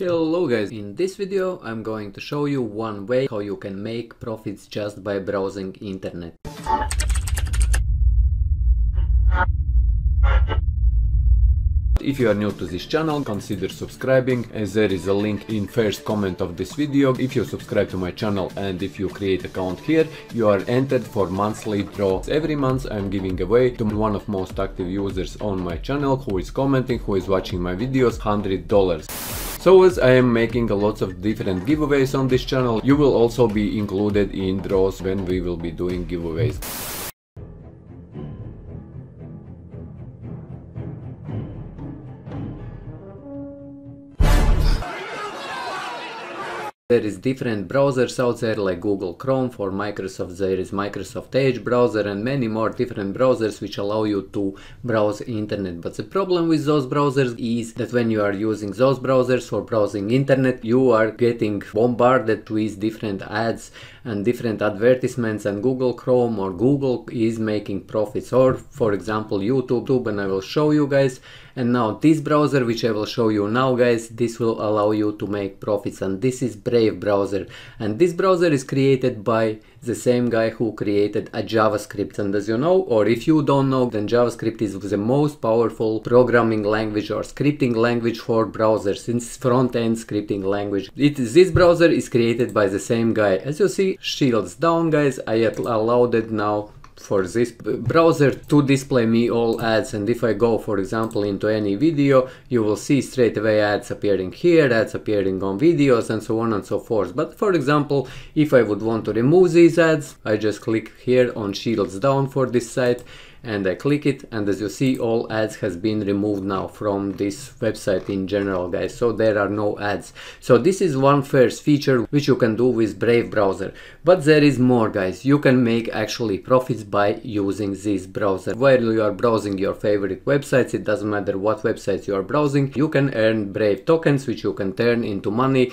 Hello guys, in this video I'm going to show you one way how you can make profits just by browsing internet. If you are new to this channel, consider subscribing as there is a link in first comment of this video. If you subscribe to my channel and if you create account here, you are entered for monthly draws. Every month I'm giving away to one of most active users on my channel who is commenting, who is watching my videos, $100. So as I am making lots of different giveaways on this channel, you will also be included in draws when we will be doing giveaways. There is different browsers out there like Google Chrome for Microsoft, there is Microsoft Edge browser and many more different browsers which allow you to browse internet. But the problem with those browsers is that when you are using those browsers for browsing internet, you are getting bombarded with different ads and different advertisements and Google Chrome or Google is making profits or for example YouTube and I will show you guys and now this browser, which I will show you now guys, this will allow you to make profits and this is Brave browser. And this browser is created by the same guy who created a JavaScript. And as you know, or if you don't know, then JavaScript is the most powerful programming language or scripting language for browsers, since front-end scripting language. It, this browser is created by the same guy. As you see, shields down guys, I allowed it now for this browser to display me all ads and if I go for example into any video you will see straight away ads appearing here, ads appearing on videos and so on and so forth. But for example if I would want to remove these ads I just click here on shields down for this site and I click it and as you see all ads has been removed now from this website in general guys so there are no ads so this is one first feature which you can do with Brave browser but there is more guys you can make actually profits by using this browser while you are browsing your favorite websites it doesn't matter what websites you are browsing you can earn Brave tokens which you can turn into money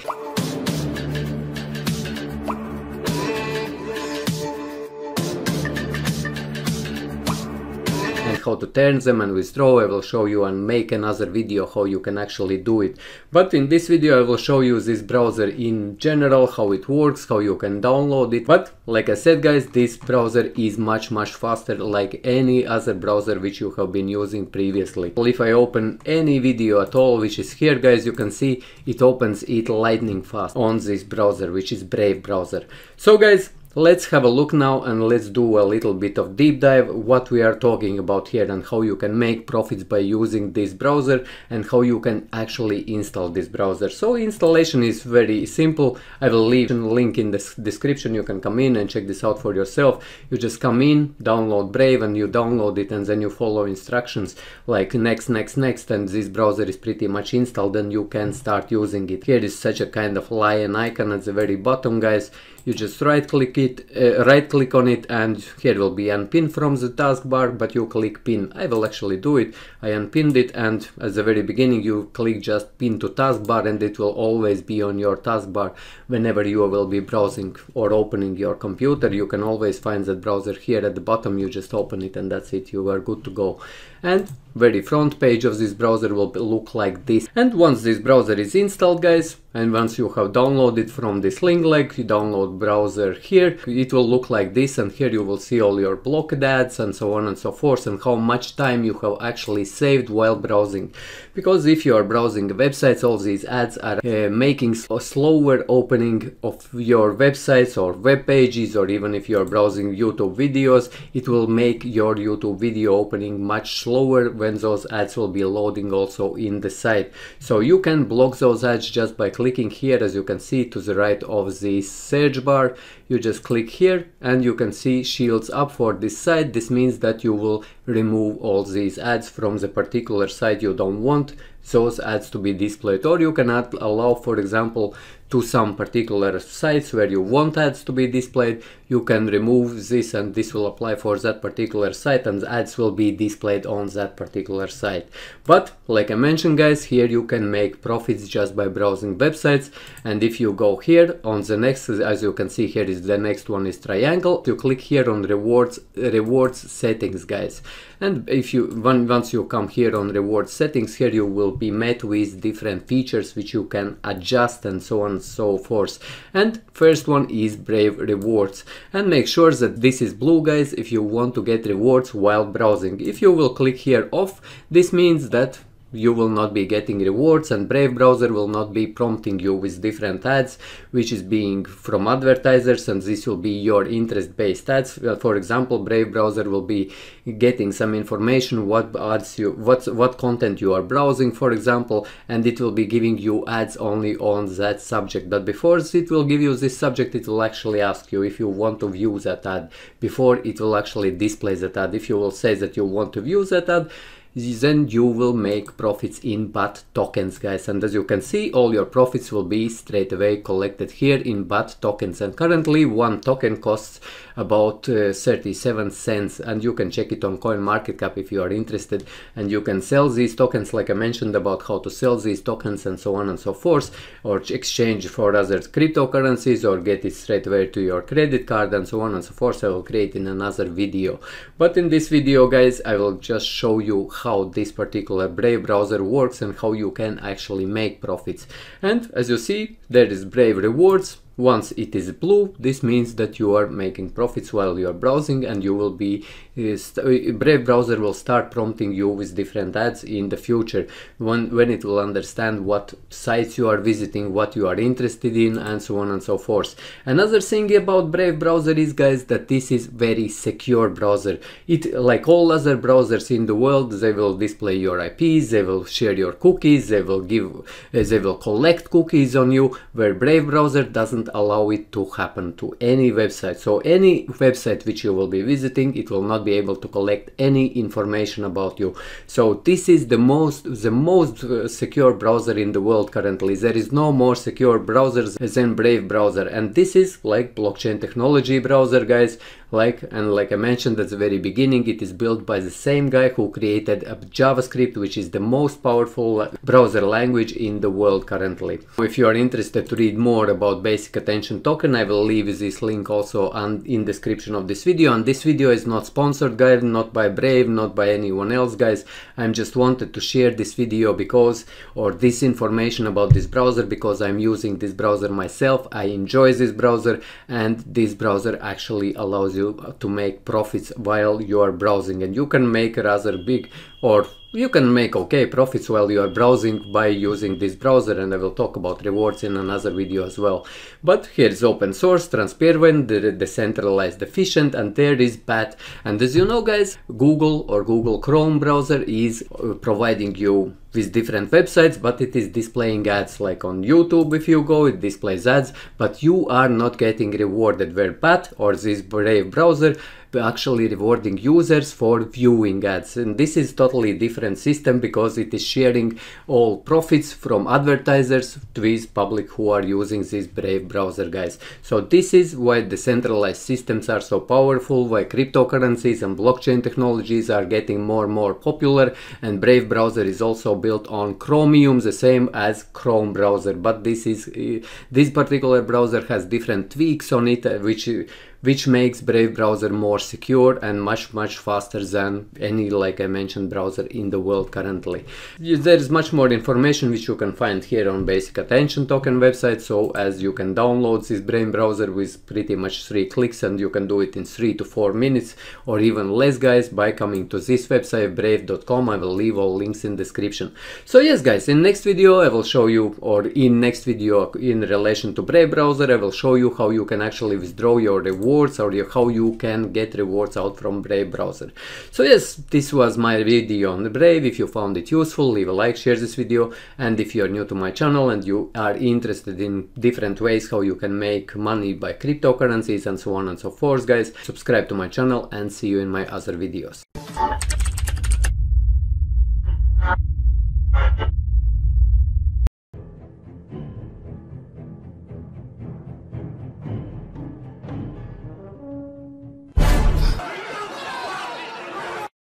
how to turn them and withdraw. I will show you and make another video how you can actually do it. But in this video I will show you this browser in general, how it works, how you can download it. But like I said guys, this browser is much much faster like any other browser which you have been using previously. Well, if I open any video at all which is here guys, you can see it opens it lightning fast on this browser which is Brave browser. So guys, Let's have a look now and let's do a little bit of deep dive what we are talking about here and how you can make profits by using this browser and how you can actually install this browser. So installation is very simple. I will leave a link in the description. You can come in and check this out for yourself. You just come in, download Brave and you download it and then you follow instructions like next, next, next and this browser is pretty much installed and you can start using it. Here is such a kind of lion icon at the very bottom guys you just right click it, uh, right click on it and here will be unpin from the taskbar, but you click pin. I will actually do it. I unpinned it and at the very beginning you click just pin to taskbar and it will always be on your taskbar whenever you will be browsing or opening your computer. You can always find that browser here at the bottom. You just open it and that's it. You are good to go. And very front page of this browser will look like this. And once this browser is installed guys, and once you have downloaded from this link like you download browser here it will look like this and here you will see all your blocked ads and so on and so forth and how much time you have actually saved while browsing because if you are browsing websites all these ads are uh, making a slower opening of your websites or web pages or even if you are browsing YouTube videos it will make your YouTube video opening much slower when those ads will be loading also in the site so you can block those ads just by clicking clicking here as you can see to the right of the search bar you just click here and you can see shields up for this site this means that you will remove all these ads from the particular site you don't want those ads to be displayed or you cannot allow for example to some particular sites where you want ads to be displayed you can remove this and this will apply for that particular site and the ads will be displayed on that particular site but like i mentioned guys here you can make profits just by browsing websites and if you go here on the next as you can see here is the next one is triangle you click here on rewards rewards settings guys and if you when, once you come here on reward settings here you will be met with different features which you can adjust and so on and so forth. And first one is Brave Rewards. And make sure that this is blue guys if you want to get rewards while browsing. If you will click here off, this means that you will not be getting rewards and Brave browser will not be prompting you with different ads which is being from advertisers and this will be your interest based ads for example Brave browser will be getting some information what ads you what what content you are browsing for example and it will be giving you ads only on that subject but before it will give you this subject it will actually ask you if you want to view that ad before it will actually display that ad if you will say that you want to view that ad then you will make profits in BAT tokens guys and as you can see all your profits will be straight away collected here in BAT tokens and currently one token costs about uh, 37 cents and you can check it on CoinMarketCap if you are interested and you can sell these tokens like I mentioned about how to sell these tokens and so on and so forth or exchange for other cryptocurrencies or get it straight away to your credit card and so on and so forth I will create in another video but in this video guys I will just show you how how this particular Brave browser works and how you can actually make profits. And as you see, there is Brave Rewards, once it is blue, this means that you are making profits while you are browsing and you will be, uh, uh, Brave browser will start prompting you with different ads in the future when, when it will understand what sites you are visiting, what you are interested in and so on and so forth. Another thing about Brave browser is guys that this is very secure browser. It, like all other browsers in the world, they will display your IPs, they will share your cookies, they will give, uh, they will collect cookies on you, where Brave browser doesn't allow it to happen to any website. So any website which you will be visiting, it will not be able to collect any information about you. So this is the most the most uh, secure browser in the world currently. There is no more secure browsers than Brave browser and this is like blockchain technology browser guys like and like I mentioned at the very beginning it is built by the same guy who created a JavaScript which is the most powerful browser language in the world currently. If you are interested to read more about basic Attention token. I will leave this link also in description of this video. And this video is not sponsored, guys, not by Brave, not by anyone else, guys. I'm just wanted to share this video because, or this information about this browser because I'm using this browser myself. I enjoy this browser and this browser actually allows you to make profits while you are browsing and you can make rather big or you can make okay profits while you are browsing by using this browser and I will talk about rewards in another video as well. But here is open source, transparent, decentralized, efficient and there is PAT. And as you know guys, Google or Google Chrome browser is uh, providing you with different websites but it is displaying ads like on YouTube if you go it displays ads but you are not getting rewarded where PAT or this Brave browser actually rewarding users for viewing ads. And this is totally different system because it is sharing all profits from advertisers with public who are using this Brave browser, guys. So this is why decentralized systems are so powerful, why cryptocurrencies and blockchain technologies are getting more and more popular. And Brave browser is also built on Chromium, the same as Chrome browser. But this is uh, this particular browser has different tweaks on it, uh, which uh, which makes Brave browser more secure and much, much faster than any, like I mentioned, browser in the world currently. There is much more information which you can find here on Basic Attention Token website. So as you can download this Brave browser with pretty much three clicks and you can do it in three to four minutes or even less guys by coming to this website brave.com. I will leave all links in description. So yes guys, in next video I will show you or in next video in relation to Brave browser I will show you how you can actually withdraw your reward rewards or how you can get rewards out from Brave browser. So yes, this was my video on Brave. If you found it useful, leave a like, share this video. And if you're new to my channel and you are interested in different ways how you can make money by cryptocurrencies and so on and so forth, guys, subscribe to my channel and see you in my other videos.